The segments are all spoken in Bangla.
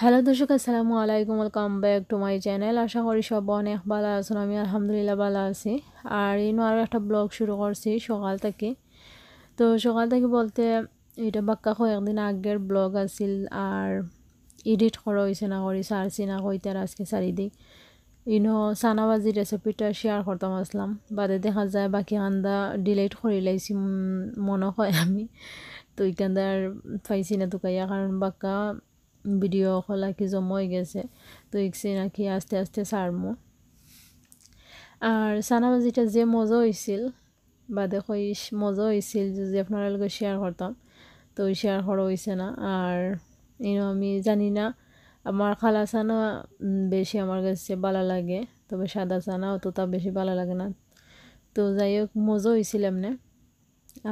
হ্যালো দর্শক আসসালামু আলাইকুম welcome back to my channel আশা করি সব অনেক ভালো আছেন আমি আলহামদুলিল্লাহ ভালো আছি আর ইনো আরও একটা ব্লগ শুরু করছি সকাল থেকে তো সকাল থেকে বলতে এটা বাক্কা কয়েকদিন আগের ব্লগ আছিল আর এডিট করা হয়েছে না করি সারছি না কইতে আর আজকে চারিদিক ইনো সানাবাজি রেসিপিটা শেয়ার করতাম আসলাম বাদে দেখা যায় বাকি আন্দা ডিলেট করে লাইছি মনে হয় আমি তো আর পাইছি না তো কাইয়া কারণ বাক্কা ভিডিও খোলা কি জমই গেছে তো ইকসি নাকি আস্তে আস্তে সারমু আর সানাবাজিটা যে মজা হয়েছিল বা দেখো ইস মজা হয়েছিল যদি আপনারা লোক শেয়ার করতাম তো শেয়ার করা হয়েছে না আর ইনো আমি জানি না আমার খালা সানা বেশি আমার কাছে ভালো লাগে তবে সাদা সানা অতটা বেশি ভালো লাগে না তো যাই হোক মজা হয়েছিল এমনি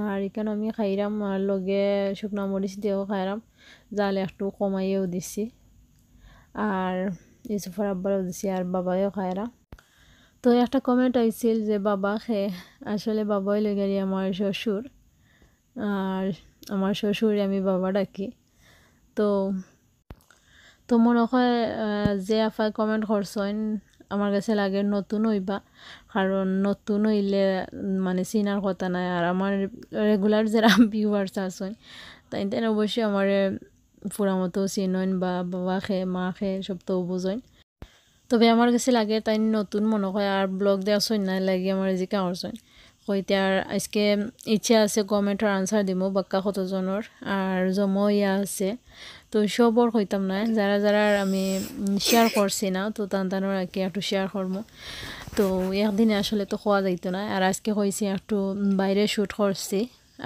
আর এখানে আমি খাইরাম আর লগে শুকনা মরিচ দিয়েও খাইরাম জাল একটু কমাইয়েও দিছি আর ইউসুফর আব্বারও দিছি আর বাবাও খাইরাম তো একটা কমেন্ট আইছিল যে বাবা খে আসলে বাবাই লগারি আমার শ্বশুর আর আমার শ্বশুর আমি বাবা ডাকি তো তো মনে হয় যে আফাই কমেন্ট করছেন আমার কাছে লাগে নতুন হইবা কারণ নতুন হইলে মানে চিনার কথা নাই আর আমার রেগুলার যারা ভিউয়ার্স আসন তাই তেন অবশ্যই আমার পুরা মতো চিনন বা বাবা খে মা খেয়ে সব তো বুঝন তবে আমার কাছে লাগে তাই নতুন মনে হয় আর ব্লগ দেওয়া সই না লাগে আমার এদিকে আমার সই কইতে আর আজকে ইচ্ছা আছে গভর্নমেন্টের আনসার দিব বাক্কা কতজনের আর জমা ইয়া আছে তো সবর হইতাম না যারা যারা আমি শেয়ার করছি না তো তান তানোর আর কি একটু শেয়ার করবো তো একদিনে আসলে তো খোয়া যাইতো না আর আজকে হয়েছে একটু বাইরে শ্যুট করছি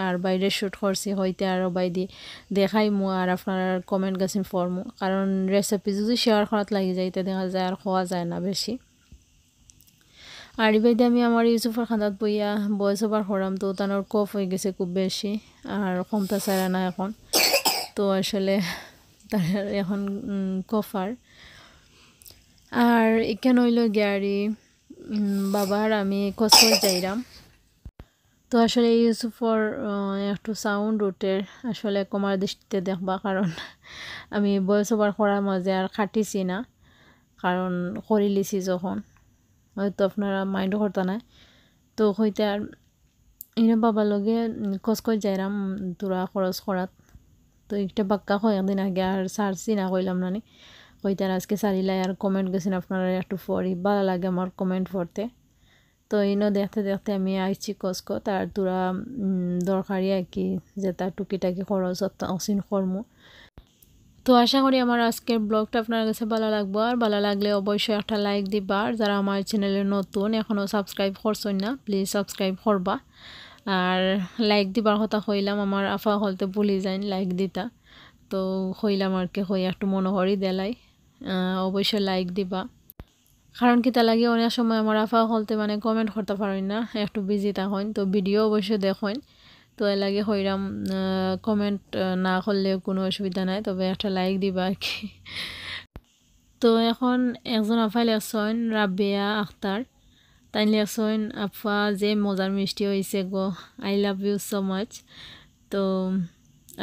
আর বাইরে শ্যুট করছি হইতে আরও বাইদি দেখাই মো আর আপনার কমেন্ট গেছেন ফর্মো কারণ রেসিপি যদি শেয়ার করাত যায় যাইতে দেখা যায় আর খোয়া যায় না বেশি আর ইবাইদে আমি আমার ইউসুফের খাঁদাত বইয়া বয়স ওভার হরাম তো তানোর কফ হয়ে গেছে খুব বেশি আর ক্ষমতা ছাড়া না এখন তো আসলে তার এখন কফার আর এখানে হইল গিয়ারি বাবার আমি কসর যাইরাম তো আসলে ইউসুফর একটু সাউন্ড উঠের আসলে কমার দৃষ্টিতে দেখবা কারণ আমি বয়স ওভার করার মাঝে আর খাটিছি না কারণ করি লিছি যখন হয়তো আপনারা মাইন্ড করতে নাই তো হইতে আর ইনে বাবার লগে কসকই যাইরাম তোরা খরচ করাত তো একটা বাক্কা দিন আগে আর সারছি না কইলাম নানি কইতার আজকে সারিলাই আর কমেন্ট গেছেন আপনারা একটু পড়ি ভালো লাগে আমার কমেন্ট পড়তে তো ইনো দেখতে দেখতে আমি আইছি কসকো তার তোরা দরকারি আর কি যে তার টুকিটাকি খরচ অসীন কর্ম তো আশা করি আমার আজকের ব্লগটা আপনার কাছে ভালো লাগবো আর ভালো লাগলে অবশ্যই একটা লাইক দিবা আর যারা আমার চ্যানেলে নতুন এখনও সাবস্ক্রাইব করছেন না প্লিজ সাবস্ক্রাইব করবা আর লাইক দিবার কথা হইলাম আমার আফা হলতে ভুলি যাইন লাইক দিতা তো হইলাম আর কি হই একটু মনোহরই দেলাই অবশ্যই লাইক দিবা কারণ কি তা লাগে অনেক সময় আমার আফা হলতে মানে কমেন্ট করতে পারি না একটু বিজি থাকেন তো ভিডিও অবশ্যই দেখেন তো এর লাগে হইরাম কমেন্ট না করলে কোনো অসুবিধা নাই তবে একটা লাইক দিবা আর কি তো এখন একজন আফাইল আছেন রাবিয়া আখতার তাইলে সোহেন আপা যে মজার মিষ্টি হয়েছে গো I love you so much তো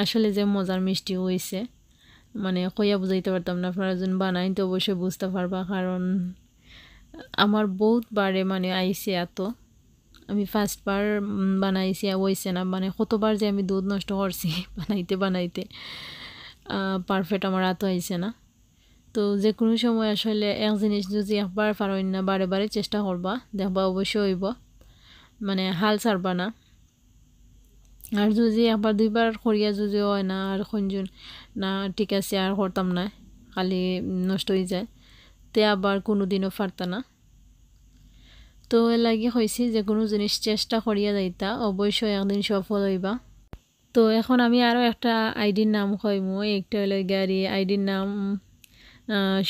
আসলে যে মজার মিষ্টি হয়েছে মানে কইয়া বুঝাইতে পারতাম না আপনারা যখন বানাই তো অবশ্যই বুঝতে পারবা কারণ আমার বহুত বারে মানে আইসে এত আমি ফার্স্টবার বানাইছি হয়েছে না মানে কতবার যে আমি দুধ নষ্ট করছি বানাইতে বানাইতে পারফেক্ট আমার এত আইসে না তো যে কোনো সময় আসলে এক জিনিস যদি একবার পারোই না বারে বারে চেষ্টা করবা দেখবা অবশ্যই হইব মানে হাল ছাড়বা না আর যদি একবার দুইবার করিয়া যদি হয় না আর কোনজন না ঠিক আছে আর করতাম না খালি নষ্ট হয়ে যায় তে আবার কোনো দিনও ফারতা না তো এর লাগে হয়েছে যে কোনো জিনিস চেষ্টা করিয়া যাইতা অবশ্যই একদিন সফল হইবা তো এখন আমি আরও একটা আইডির নাম কইমু একটা হলো গাড়ি আইডির নাম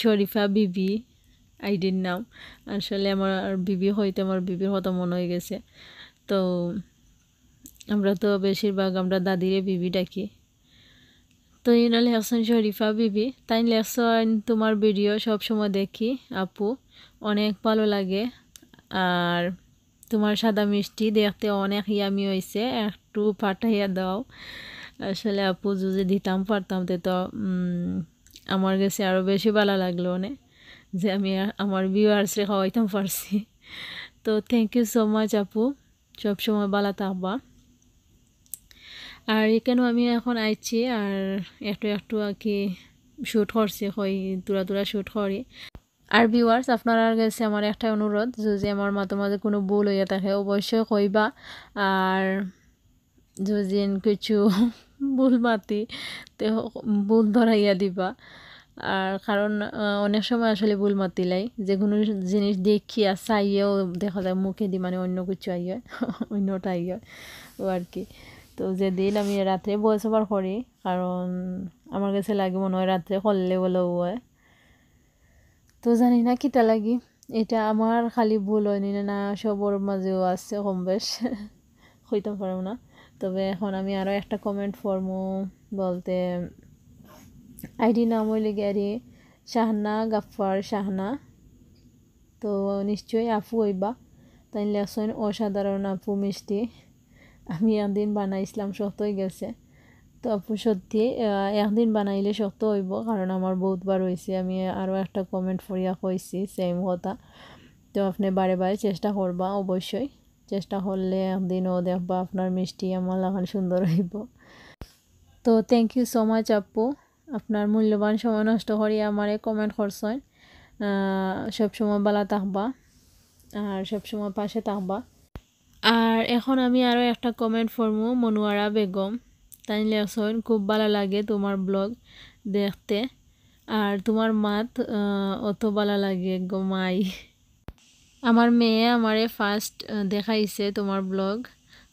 শরীফা বিবি আইডির নাম আসলে আমার বিবি হয়তো আমার বিবির হতো মনে হয়ে গেছে তো আমরা তো বেশিরভাগ আমরা দাদিরে বিবি ডাকি তো ইনা হাসান শরীফা বিবি তাই লেখছেন তোমার ভিডিও সব সময় দেখি আপু অনেক ভালো লাগে আর তোমার সাদা মিষ্টি দেখতে অনেক ইয়ামি হয়েছে একটু পাঠাইয়া দাও আসলে আপু যদি দিতাম পারতাম তো আমার কাছে আরও বেশি ভালো লাগলো অনেক যে আমি আমার ভিউয়ার্সে খাওয়াইতাম পারছি তো থ্যাংক ইউ সো মাচ আপু সবসময় ভালো থাকবা আর এখানেও আমি এখন আইছি আর একটু একটু আর কি শ্যুট করছি হই তোরা তোরা শ্যুট করি আর ভিউয়ার্স আপনারা কাছে আমার একটা অনুরোধ যদি আমার মাঝে মাঝে কোনো ভুল হইয়া থাকে অবশ্যই কইবা আর যদি কিছু ভুল মাতি তে ভুল ধরাইয়া দিবা আর কারণ অনেক সময় আসলে ভুল মাতিলাই যে কোনো জিনিস দেখিয়া চাইয়েও দেখা যায় মুখে দি মানে অন্য কিছু আই হয় অন্যটা আই হয় ও আর কি তো যেদিন আমি রাত্রে বয়স আবার করি কারণ আমার কাছে লাগে মনে হয় রাত্রে করলে বলেও হয় তো জানি না কিটা লাগি এটা আমার খালি ভুল হয়নি না সবর মাঝেও আছে কম বেশ হইতাম পারো না তবে এখন আমি আরও একটা কমেন্ট ফর্ম বলতে আইডি নাম হইলে গ্যারি শাহনা গাফফার শাহনা তো নিশ্চয়ই আফু হইবা তাই লেসন অসাধারণ আপু মিষ্টি আমি একদিন বানাইছিলাম শক্ত হয়ে গেছে তো আপু সত্যি একদিন বানাইলে শক্ত হইব কারণ আমার বহুতবার হয়েছে আমি আরও একটা কমেন্ট ফরিয়া কইছি সেম কথা তো আপনি বারে বারে চেষ্টা করবা অবশ্যই চেষ্টা করলে ও দেখবা আপনার মিষ্টি আমার লাগান সুন্দর হইব তো থ্যাংক ইউ সো মাচ আপু আপনার মূল্যবান সময় নষ্ট করি আমারে কমেন্ট করছেন সবসময় বেলা থাকবা আর সবসময় পাশে থাকবা আর এখন আমি আরও একটা কমেন্ট ফর্মু মনোয়ারা বেগম তাই লেখছেন খুব ভালো লাগে তোমার ব্লগ দেখতে আর তোমার মাত অত ভালো লাগে গো আমার মেয়ে আমারে ফার্স্ট দেখাইছে তোমার ব্লগ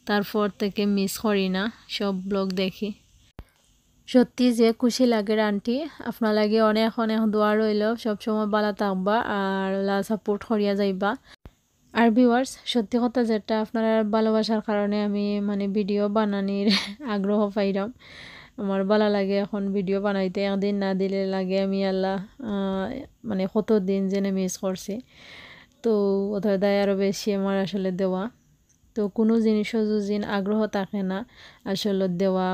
তারপর থেকে মিস করি না সব ব্লগ দেখি সত্যি যে খুশি লাগে আন্টি আপনার লাগে অনেক অনেক দোয়া রইল সবসময় বালা থাকবা আর লাল সাপোর্ট করিয়া যাইবা আর ভিওয়ার্স সত্যি কথা যেটা আপনারা ভালোবাসার কারণে আমি মানে ভিডিও বানানির আগ্রহ পাইলাম আমার ভালা লাগে এখন ভিডিও বানাইতে একদিন না দিলে লাগে আমি আল্লাহ মানে কত দিন যেন মিস করছি তো ওদের দায় আরও বেশি আমার আসলে দেওয়া তো কোনো জিনিসও যুজিন আগ্রহ থাকে না আসলে দেওয়া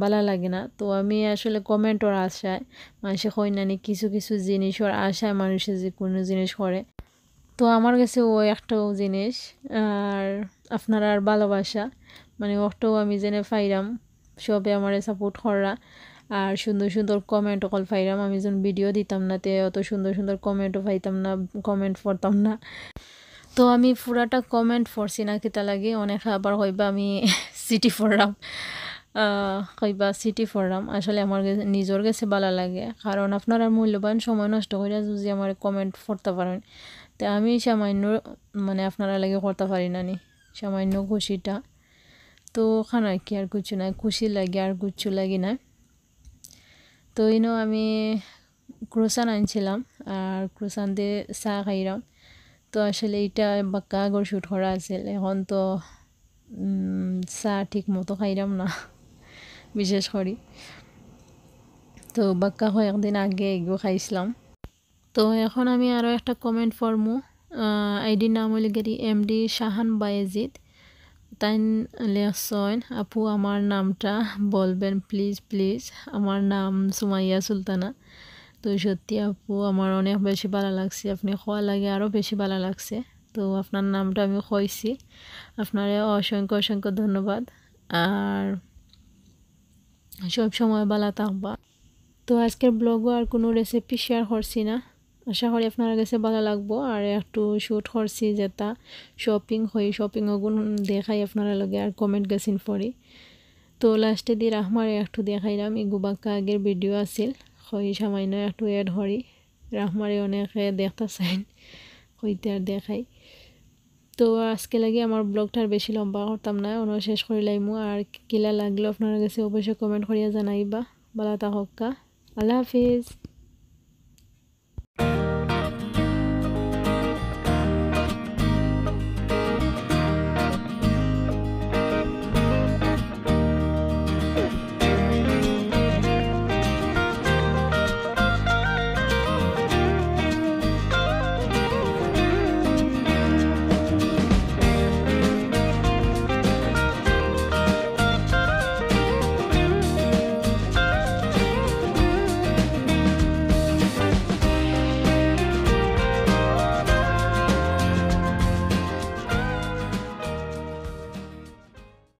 ভালো লাগে না তো আমি আসলে কমেন্টর আশায় মানুষে হয় না কিছু কিছু জিনিসের আশায় মানুষে যে কোনো জিনিস করে তো আমার কাছে ও একটাও জিনিস আর আপনার আর ভালোবাসা মানে ওটাও আমি জেনে ফাইরাম সবে আমার সাপোর্ট করা আর সুন্দর সুন্দর কমেন্ট কল ফাইরাম আমি যখন ভিডিও দিতাম না তে অত সুন্দর সুন্দর কমেন্টও পাইতাম না কমেন্ট পড়তাম না তো আমি পুরাটা কমেন্ট পড়ছি না খেতে লাগে অনেক আবার হইবা আমি সিটি পড়লাম কইবা সিটি ফোরাম আসলে আমার নিজের কাছে ভালো লাগে কারণ আপনারা মূল্যবান সময় নষ্ট করে যদি আমার কমেন্ট পড়তে পারেন তো আমি সামান্য মানে আপনারা লাগে করতে পারি না নি সামান্য খুশিটা তো ওখানে আর কি আর কিছু নাই খুশি লাগে আর কিছু লাগে না তো ইনো আমি ক্রোসান আনছিলাম আর ক্রোসান দিয়ে চাহ খাইলাম তো আসলে এটা বাক্কা আগর শ্যুট করা আছিল এখন তো চাহ ঠিক মতো খাইলাম না বিশেষ করে তো বাক্কা একদিন আগে এগুলো খাইছিলাম তো এখন আমি আরও একটা কমেন্ট ফর্মু আইডির নাম হলি গেলি এম ডি শাহান বায়েজিদ তাই লেসন আপু আমার নামটা বলবেন প্লিজ প্লিজ আমার নাম সুমাইয়া সুলতানা তো সত্যি আপু আমার অনেক বেশি ভালো লাগছে আপনি খোয়া লাগে আরও বেশি ভালো লাগছে তো আপনার নামটা আমি কইছি আপনারে অসংখ্য অসংখ্য ধন্যবাদ আর সব সময় ভালো থাকবা তো আজকের ব্লগও আর কোনো রেসিপি শেয়ার করছি না আশা করি আপনার কাছে ভালো লাগবো আর একটু শ্যুট করছি যেটা শপিং হই শপিং গুণ দেখাই আপনারা লগে আর কমেন্ট গেছেন ফরি তো লাস্টে দিয়ে রাহমার একটু দেখাইলাম ইগুবাক্কা আগের ভিডিও আছিল হই সামান্য একটু এড হরি রাহমারে অনেকে দেখতে চাইন হইতে আর দেখাই তো আজকে লাগে আমার ব্লগটা আর বেশি লম্বা করতাম না অন্য শেষ করে লাইমু আর কিলা লাগলো আপনার কাছে অবশ্যই কমেন্ট করিয়া জানাইবা বলা তা হক্কা আল্লাহ হাফিজ